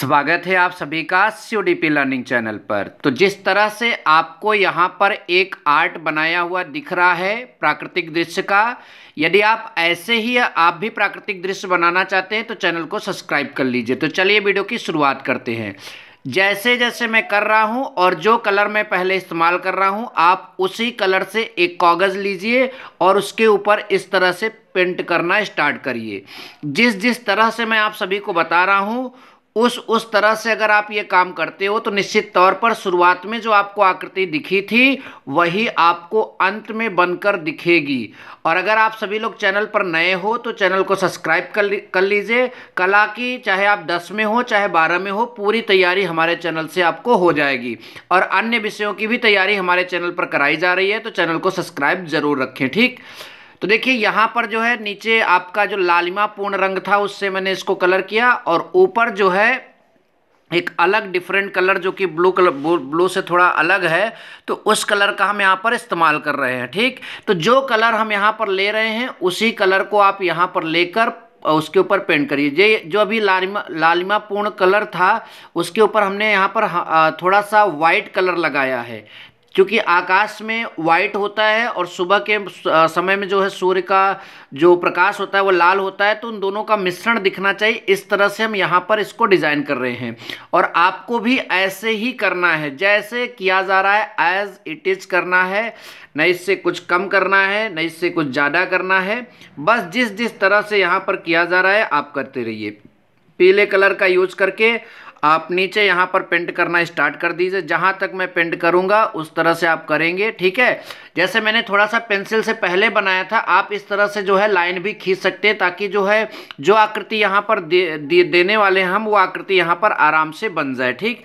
स्वागत है आप सभी का सी डी लर्निंग चैनल पर तो जिस तरह से आपको यहाँ पर एक आर्ट बनाया हुआ दिख रहा है प्राकृतिक दृश्य का यदि आप ऐसे ही आप भी प्राकृतिक दृश्य बनाना चाहते हैं तो चैनल को सब्सक्राइब कर लीजिए तो चलिए वीडियो की शुरुआत करते हैं जैसे जैसे मैं कर रहा हूँ और जो कलर मैं पहले इस्तेमाल कर रहा हूँ आप उसी कलर से एक कागज़ लीजिए और उसके ऊपर इस तरह से पेंट करना स्टार्ट करिए जिस जिस तरह से मैं आप सभी को बता रहा हूँ उस उस तरह से अगर आप ये काम करते हो तो निश्चित तौर पर शुरुआत में जो आपको आकृति दिखी थी वही आपको अंत में बनकर दिखेगी और अगर आप सभी लोग चैनल पर नए हो तो चैनल को सब्सक्राइब कर ली, कर लीजिए कला की चाहे आप दस में हो चाहे बारह में हो पूरी तैयारी हमारे चैनल से आपको हो जाएगी और अन्य विषयों की भी तैयारी हमारे चैनल पर कराई जा रही है तो चैनल को सब्सक्राइब ज़रूर रखें ठीक तो देखिए यहाँ पर जो है नीचे आपका जो लालिमा पूर्ण रंग था उससे मैंने इसको कलर किया और ऊपर जो है एक अलग डिफरेंट कलर जो कि ब्लू कलर ब्लू से थोड़ा अलग है तो उस कलर का हम यहाँ पर इस्तेमाल कर रहे हैं ठीक तो जो कलर हम यहाँ पर ले रहे हैं उसी कलर को आप यहाँ पर लेकर उसके ऊपर पेंट करिए ये जो अभी लालिमा लालिमा पूर्ण कलर था उसके ऊपर हमने यहाँ पर थोड़ा सा वाइट कलर लगाया है क्योंकि आकाश में वाइट होता है और सुबह के समय में जो है सूर्य का जो प्रकाश होता है वो लाल होता है तो उन दोनों का मिश्रण दिखना चाहिए इस तरह से हम यहाँ पर इसको डिज़ाइन कर रहे हैं और आपको भी ऐसे ही करना है जैसे किया जा रहा है एज इट इज़ करना है न इससे कुछ कम करना है न इससे कुछ ज़्यादा करना है बस जिस जिस तरह से यहाँ पर किया जा रहा है आप करते रहिए पीले कलर का यूज करके आप नीचे यहाँ पर पेंट करना स्टार्ट कर दीजिए जहाँ तक मैं पेंट करूँगा उस तरह से आप करेंगे ठीक है जैसे मैंने थोड़ा सा पेंसिल से पहले बनाया था आप इस तरह से जो है लाइन भी खींच सकते हैं ताकि जो है जो आकृति यहाँ पर दे, दे, देने वाले हैं हम वो आकृति यहाँ पर आराम से बन जाए ठीक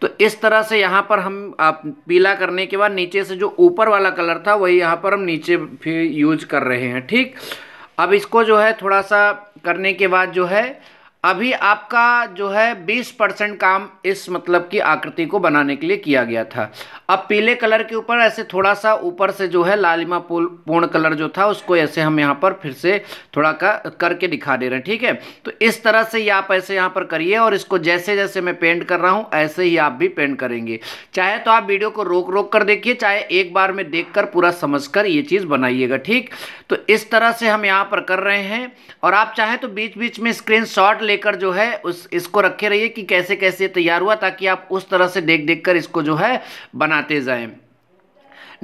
तो इस तरह से यहाँ पर हम आप पीला करने के बाद नीचे से जो ऊपर वाला कलर था वही यहाँ पर हम नीचे फिर यूज कर रहे हैं ठीक अब इसको जो है थोड़ा सा करने के बाद जो है अभी आपका जो है 20 परसेंट काम इस मतलब की आकृति को बनाने के लिए किया गया था अब पीले कलर के ऊपर ऐसे थोड़ा सा ऊपर से जो है लालिमा पूर्ण कलर जो था उसको ऐसे हम यहाँ पर फिर से थोड़ा का करके दिखा दे रहे हैं ठीक है तो इस तरह से ही आप ऐसे यहाँ पर करिए और इसको जैसे जैसे मैं पेंट कर रहा हूँ ऐसे ही आप भी पेंट करेंगे चाहे तो आप वीडियो को रोक रोक कर देखिए चाहे एक बार में देख पूरा समझ ये चीज़ बनाइएगा ठीक तो इस तरह से हम यहाँ पर कर रहे हैं और आप चाहें तो बीच बीच में स्क्रीन ले लेकर जो है उस इसको रखे रहिए कि कैसे कैसे तैयार हुआ ताकि आप उस तरह से देख देख कर इसको जो है बनाते जाएं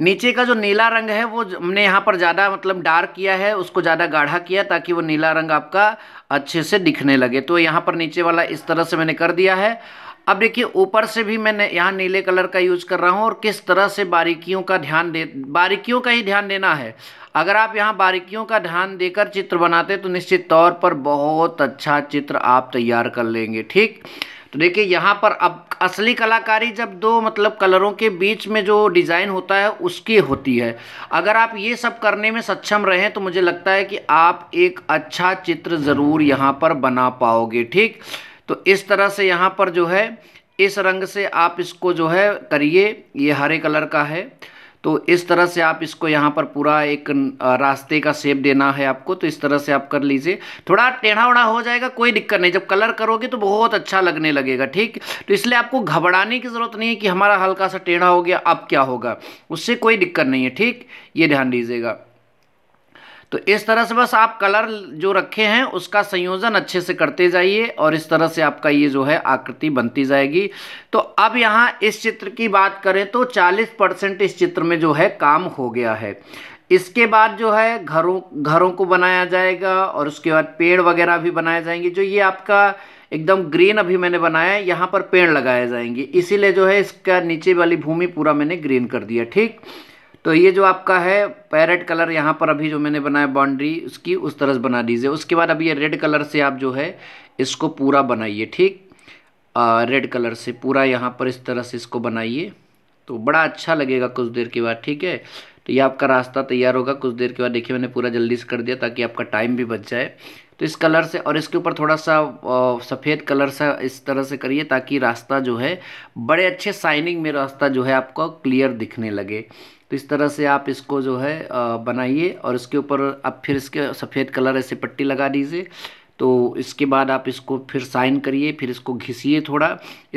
नीचे का जो नीला रंग है वो हमने यहाँ पर ज़्यादा मतलब डार्क किया है उसको ज़्यादा गाढ़ा किया ताकि वो नीला रंग आपका अच्छे से दिखने लगे तो यहाँ पर नीचे वाला इस तरह से मैंने कर दिया है अब देखिए ऊपर से भी मैं यहाँ नीले कलर का यूज़ कर रहा हूँ और किस तरह से बारीकियों का ध्यान दे बारीकियों का ही ध्यान देना है अगर आप यहाँ बारीकियों का ध्यान देकर चित्र बनाते तो निश्चित तौर पर बहुत अच्छा चित्र आप तैयार कर लेंगे ठीक तो देखिए यहाँ पर अब असली कलाकारी जब दो मतलब कलरों के बीच में जो डिज़ाइन होता है उसकी होती है अगर आप ये सब करने में सक्षम रहें तो मुझे लगता है कि आप एक अच्छा चित्र ज़रूर यहाँ पर बना पाओगे ठीक तो इस तरह से यहाँ पर जो है इस रंग से आप इसको जो है करिए ये हरे कलर का है तो इस तरह से आप इसको यहाँ पर पूरा एक रास्ते का सेप देना है आपको तो इस तरह से आप कर लीजिए थोड़ा टेढ़ा उड़ा हो जाएगा कोई दिक्कत नहीं जब कलर करोगे तो बहुत अच्छा लगने लगेगा ठीक तो इसलिए आपको घबराने की ज़रूरत नहीं है कि हमारा हल्का सा टेढ़ा हो गया अब क्या होगा उससे कोई दिक्कत नहीं है ठीक ये ध्यान दीजिएगा तो इस तरह से बस आप कलर जो रखे हैं उसका संयोजन अच्छे से करते जाइए और इस तरह से आपका ये जो है आकृति बनती जाएगी तो अब यहाँ इस चित्र की बात करें तो 40 परसेंट इस चित्र में जो है काम हो गया है इसके बाद जो है घरों घरों को बनाया जाएगा और उसके बाद पेड़ वगैरह भी बनाए जाएंगे जो ये आपका एकदम ग्रीन अभी मैंने बनाया है यहाँ पर पेड़ लगाए जाएंगे इसीलिए जो है इसका नीचे वाली भूमि पूरा मैंने ग्रीन कर दिया ठीक तो ये जो आपका है पैरेट कलर यहाँ पर अभी जो मैंने बनाया बाउंड्री उसकी उस तरह से बना दीजिए उसके बाद अभी ये रेड कलर से आप जो है इसको पूरा बनाइए ठीक रेड कलर से पूरा यहाँ पर इस तरह से इसको बनाइए तो बड़ा अच्छा लगेगा कुछ देर के बाद ठीक है तो ये आपका रास्ता तैयार होगा कुछ देर के बाद देखिए मैंने पूरा जल्दी से कर दिया ताकि आपका टाइम भी बच जाए तो इस कलर से और इसके ऊपर थोड़ा सा सफ़ेद कलर सा इस तरह से करिए ताकि रास्ता जो है बड़े अच्छे साइनिंग में रास्ता जो है आपको क्लियर दिखने लगे तो इस तरह से आप इसको जो है बनाइए और इसके ऊपर आप फिर इसके सफ़ेद कलर ऐसे पट्टी लगा दीजिए तो इसके बाद आप इसको फिर साइन करिए फिर इसको घिसिए थोड़ा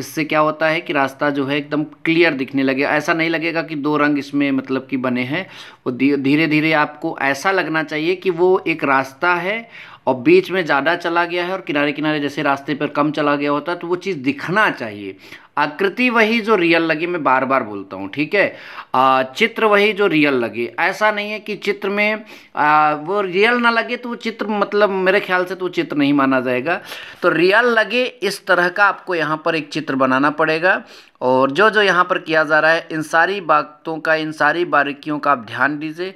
इससे क्या होता है कि रास्ता जो है एकदम क्लियर दिखने लगे ऐसा नहीं लगेगा कि दो रंग इसमें मतलब कि बने हैं वो धीरे धीरे आपको ऐसा लगना चाहिए कि वो एक रास्ता है और बीच में ज़्यादा चला गया है और किनारे किनारे जैसे रास्ते पर कम चला गया होता है तो वो चीज़ दिखना चाहिए आकृति वही जो रियल लगी मैं बार बार बोलता हूँ ठीक है चित्र वही जो रियल लगे ऐसा नहीं है कि चित्र में आ, वो रियल ना लगे तो वो चित्र मतलब मेरे ख्याल से तो वो चित्र नहीं माना जाएगा तो रियल लगे इस तरह का आपको यहाँ पर एक चित्र बनाना पड़ेगा और जो जो यहाँ पर किया जा रहा है इन सारी बातों का इन सारी बारीकियों का आप ध्यान दीजिए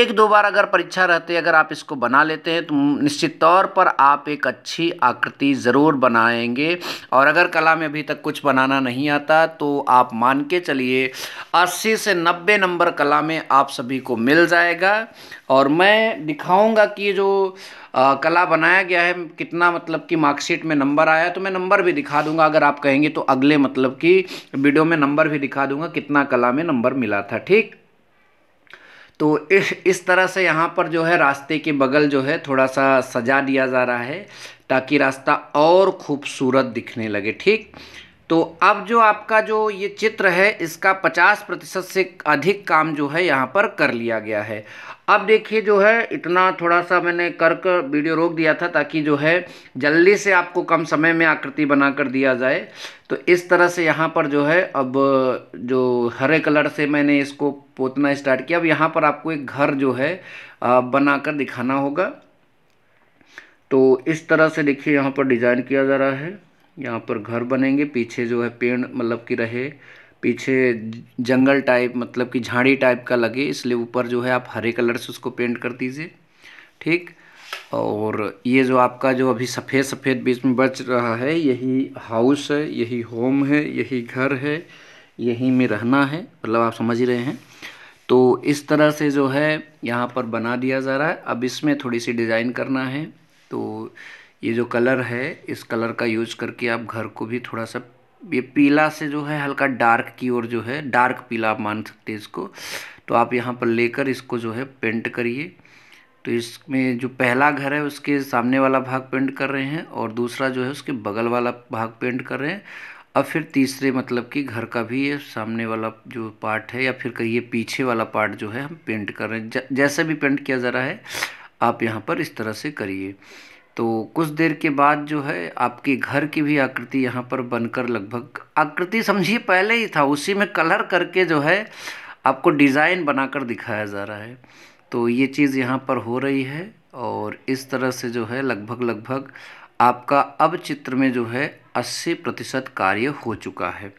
एक दो बार अगर परीक्षा रहते अगर आप इसको बना लेते हैं तो निश्चित तौर पर आप एक अच्छी आकृति ज़रूर बनाएंगे और अगर कला में अभी तक कुछ बनाना नहीं आता तो आप मान के चलिए अस्सी से नब्बे नंबर कला में आप सभी को मिल जाएगा और मैं दिखाऊंगा कि जो आ, कला बनाया गया है कितना मतलब कि मार्कशीट में नंबर आया तो मैं नंबर भी दिखा दूंगा अगर आप कहेंगे तो अगले मतलब कि वीडियो में नंबर भी दिखा दूंगा कितना कला में नंबर मिला था ठीक तो इस इस तरह से यहाँ पर जो है रास्ते के बगल जो है थोड़ा सा सजा दिया जा रहा है ताकि रास्ता और खूबसूरत दिखने लगे ठीक तो अब जो आपका जो ये चित्र है इसका 50 प्रतिशत से अधिक काम जो है यहाँ पर कर लिया गया है अब देखिए जो है इतना थोड़ा सा मैंने कर कर वीडियो रोक दिया था ताकि जो है जल्दी से आपको कम समय में आकृति बना कर दिया जाए तो इस तरह से यहाँ पर जो है अब जो हरे कलर से मैंने इसको पोतना स्टार्ट किया अब यहाँ पर आपको एक घर जो है बना कर दिखाना होगा तो इस तरह से देखिए यहाँ पर डिज़ाइन किया जा रहा है यहाँ पर घर बनेंगे पीछे जो है पेड़ मतलब कि रहे पीछे जंगल टाइप मतलब कि झाड़ी टाइप का लगे इसलिए ऊपर जो है आप हरे कलर से उसको पेंट कर दीजिए ठीक और ये जो आपका जो अभी सफ़ेद सफ़ेद बीच में बच रहा है यही हाउस है यही होम है यही घर है यही में रहना है मतलब आप समझ ही रहे हैं तो इस तरह से जो है यहाँ पर बना दिया जा रहा है अब इसमें थोड़ी सी डिज़ाइन करना है तो ये जो कलर है इस कलर का यूज करके आप घर को भी थोड़ा सा ये पीला से जो है हल्का डार्क की ओर जो है डार्क पीला आप मान सकते हैं इसको तो आप यहाँ पर लेकर इसको जो है पेंट करिए तो इसमें जो पहला घर है उसके सामने वाला भाग पेंट कर रहे हैं और दूसरा जो है उसके बगल वाला भाग पेंट कर रहे हैं और फिर तीसरे मतलब कि घर का भी ये सामने वाला जो पार्ट है या फिर कहिए पीछे वाला पार्ट जो है हम पेंट कर रहे हैं जैसे भी पेंट किया जा रहा है आप यहाँ पर इस तरह से करिए तो कुछ देर के बाद जो है आपके घर की भी आकृति यहाँ पर बनकर लगभग आकृति समझिए पहले ही था उसी में कलर करके जो है आपको डिज़ाइन बनाकर दिखाया जा रहा है तो ये चीज़ यहाँ पर हो रही है और इस तरह से जो है लगभग लगभग आपका अब चित्र में जो है 80 प्रतिशत कार्य हो चुका है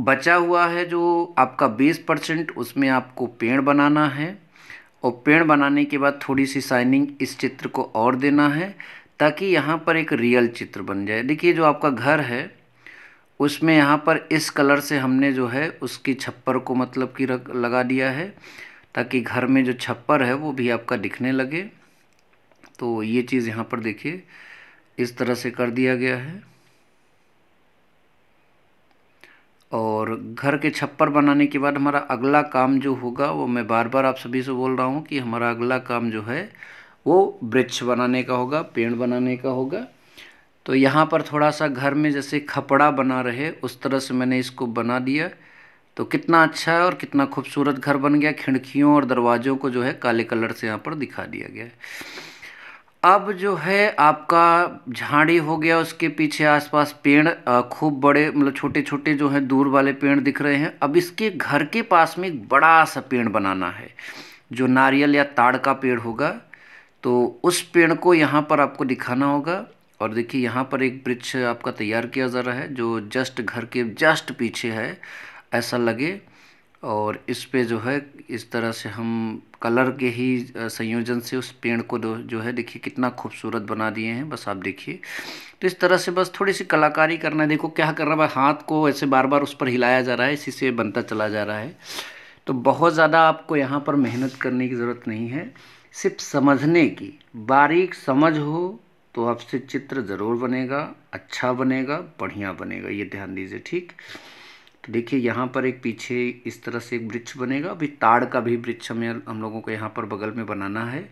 बचा हुआ है जो आपका 20 परसेंट उसमें आपको पेड़ बनाना है और पेड़ बनाने के बाद थोड़ी सी शाइनिंग इस चित्र को और देना है ताकि यहाँ पर एक रियल चित्र बन जाए देखिए जो आपका घर है उसमें यहाँ पर इस कलर से हमने जो है उसकी छप्पर को मतलब कि रख लगा दिया है ताकि घर में जो छप्पर है वो भी आपका दिखने लगे तो ये चीज़ यहाँ पर देखिए इस तरह से कर दिया गया है और घर के छप्पर बनाने के बाद हमारा अगला काम जो होगा वो मैं बार बार आप सभी से बोल रहा हूँ कि हमारा अगला काम जो है वो वृक्ष बनाने का होगा पेड़ बनाने का होगा तो यहाँ पर थोड़ा सा घर में जैसे खपड़ा बना रहे उस तरह से मैंने इसको बना दिया तो कितना अच्छा है और कितना खूबसूरत घर बन गया खिड़कियों और दरवाज़ों को जो है काले कलर से यहाँ पर दिखा दिया गया है अब जो है आपका झाड़ी हो गया उसके पीछे आसपास पेड़ खूब बड़े मतलब छोटे छोटे जो हैं दूर वाले पेड़ दिख रहे हैं अब इसके घर के पास में एक बड़ा सा पेड़ बनाना है जो नारियल या ताड़ का पेड़ होगा तो उस पेड़ को यहाँ पर आपको दिखाना होगा और देखिए यहाँ पर एक वृक्ष आपका तैयार किया जा रहा है जो जस्ट घर के जस्ट पीछे है ऐसा लगे और इस पे जो है इस तरह से हम कलर के ही संयोजन से उस पेड़ को जो है देखिए कितना खूबसूरत बना दिए हैं बस आप देखिए तो इस तरह से बस थोड़ी सी कलाकारी करना है देखो क्या कर रहा है हाथ को ऐसे बार बार उस पर हिलाया जा रहा है इसी से बनता चला जा रहा है तो बहुत ज़्यादा आपको यहाँ पर मेहनत करने की ज़रूरत नहीं है सिर्फ समझने की बारीक समझ हो तो आपसे चित्र ज़रूर बनेगा अच्छा बनेगा बढ़िया बनेगा ये ध्यान दीजिए ठीक तो देखिए यहाँ पर एक पीछे इस तरह से एक वृक्ष बनेगा अभी ताड़ का भी वृक्ष हमें हम लोगों को यहाँ पर बगल में बनाना है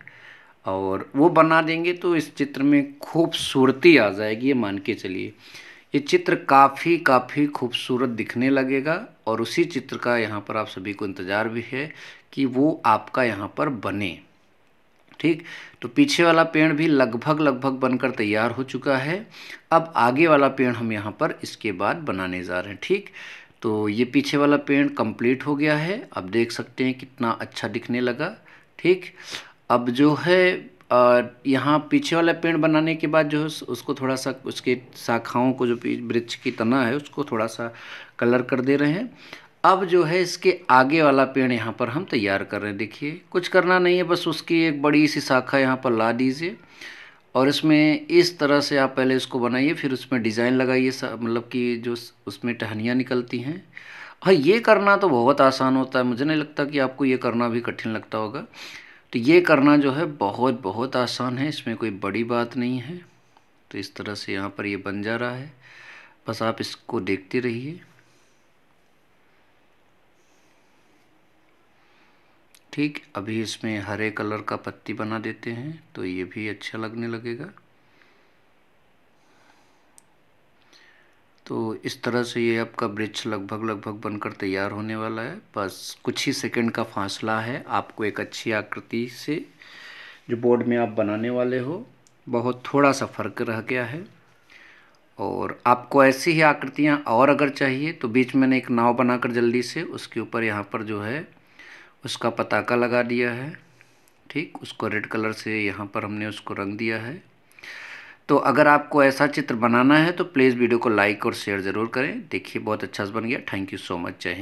और वो बना देंगे तो इस चित्र में खूबसूरती आ जाएगी ये मान के चलिए ये चित्र काफ़ी काफ़ी खूबसूरत दिखने लगेगा और उसी चित्र का यहाँ पर आप सभी को इंतज़ार भी है कि वो आपका यहाँ पर बने ठीक तो पीछे वाला पेड़ भी लगभग लगभग बनकर तैयार हो चुका है अब आगे वाला पेड़ हम यहाँ पर इसके बाद बनाने जा रहे हैं ठीक तो ये पीछे वाला पेड़ कंप्लीट हो गया है अब देख सकते हैं कितना अच्छा दिखने लगा ठीक अब जो है यहाँ पीछे वाला पेड़ बनाने के बाद जो है उसको थोड़ा सा उसके शाखाओं को जो वृक्ष की तना है उसको थोड़ा सा कलर कर दे रहे हैं अब जो है इसके आगे वाला पेड़ यहाँ पर हम तैयार कर रहे हैं देखिए कुछ करना नहीं है बस उसकी एक बड़ी सी शाखा यहाँ पर ला दीजिए और इसमें इस तरह से आप पहले इसको बनाइए फिर उसमें डिज़ाइन लगाइए मतलब कि जो उसमें टहनियाँ निकलती हैं हाँ ये करना तो बहुत आसान होता है मुझे नहीं लगता कि आपको ये करना भी कठिन लगता होगा तो ये करना जो है बहुत बहुत आसान है इसमें कोई बड़ी बात नहीं है तो इस तरह से यहाँ पर ये बन जा रहा है बस आप इसको देखते रहिए ठीक अभी इसमें हरे कलर का पत्ती बना देते हैं तो ये भी अच्छा लगने लगेगा तो इस तरह से ये आपका ब्रिज लगभग लगभग बनकर तैयार होने वाला है बस कुछ ही सेकंड का फासला है आपको एक अच्छी आकृति से जो बोर्ड में आप बनाने वाले हो बहुत थोड़ा सा फ़र्क रह गया है और आपको ऐसी ही आकृतियाँ और अगर चाहिए तो बीच में मैंने एक नाव बनाकर जल्दी से उसके ऊपर यहाँ पर जो है उसका पताका लगा दिया है ठीक उसको रेड कलर से यहाँ पर हमने उसको रंग दिया है तो अगर आपको ऐसा चित्र बनाना है तो प्लीज़ वीडियो को लाइक और शेयर ज़रूर करें देखिए बहुत अच्छा से बन गया थैंक यू सो मच जय